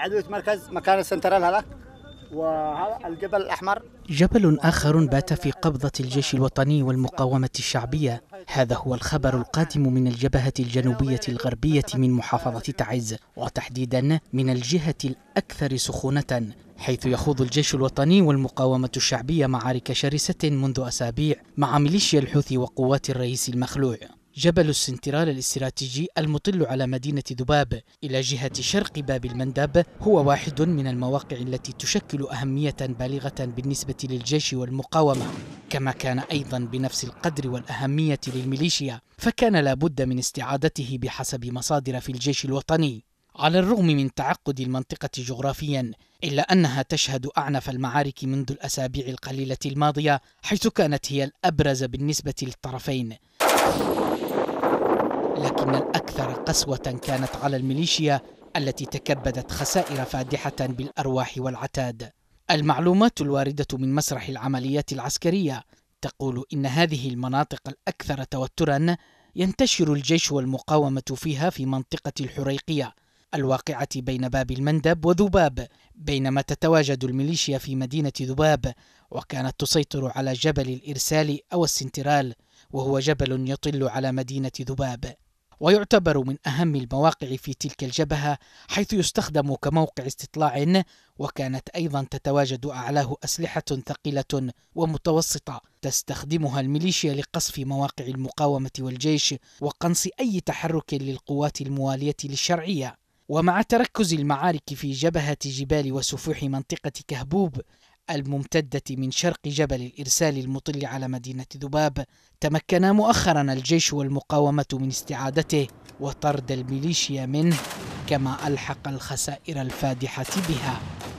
عدوية مركز مكان السنترال هذا وهذا الجبل الأحمر جبل آخر بات في قبضة الجيش الوطني والمقاومة الشعبية هذا هو الخبر القادم من الجبهة الجنوبية الغربية من محافظة تعز وتحديدا من الجهة الأكثر سخونة حيث يخوض الجيش الوطني والمقاومة الشعبية معارك شرسة منذ أسابيع مع ميليشيا الحوثي وقوات الرئيس المخلوع جبل السنترال الاستراتيجي المطل على مدينة ذباب إلى جهة شرق باب المندب هو واحد من المواقع التي تشكل أهمية بالغة بالنسبة للجيش والمقاومة كما كان أيضا بنفس القدر والأهمية للميليشيا فكان لابد من استعادته بحسب مصادر في الجيش الوطني على الرغم من تعقد المنطقة جغرافيا إلا أنها تشهد أعنف المعارك منذ الأسابيع القليلة الماضية حيث كانت هي الأبرز بالنسبة للطرفين لكن الأكثر قسوة كانت على الميليشيا التي تكبدت خسائر فادحة بالأرواح والعتاد المعلومات الواردة من مسرح العمليات العسكرية تقول إن هذه المناطق الأكثر توترا ينتشر الجيش والمقاومة فيها في منطقة الحريقية الواقعة بين باب المندب وذباب بينما تتواجد الميليشيا في مدينة ذباب وكانت تسيطر على جبل الإرسال أو السنترال وهو جبل يطل على مدينة ذباب ويعتبر من أهم المواقع في تلك الجبهة حيث يستخدم كموقع استطلاع وكانت أيضا تتواجد أعلاه أسلحة ثقيلة ومتوسطة تستخدمها الميليشيا لقصف مواقع المقاومة والجيش وقنص أي تحرك للقوات الموالية للشرعية ومع تركز المعارك في جبهة جبال وسفوح منطقة كهبوب الممتدة من شرق جبل الإرسال المطل على مدينة ذباب تمكن مؤخرا الجيش والمقاومة من استعادته وطرد الميليشيا منه كما ألحق الخسائر الفادحة بها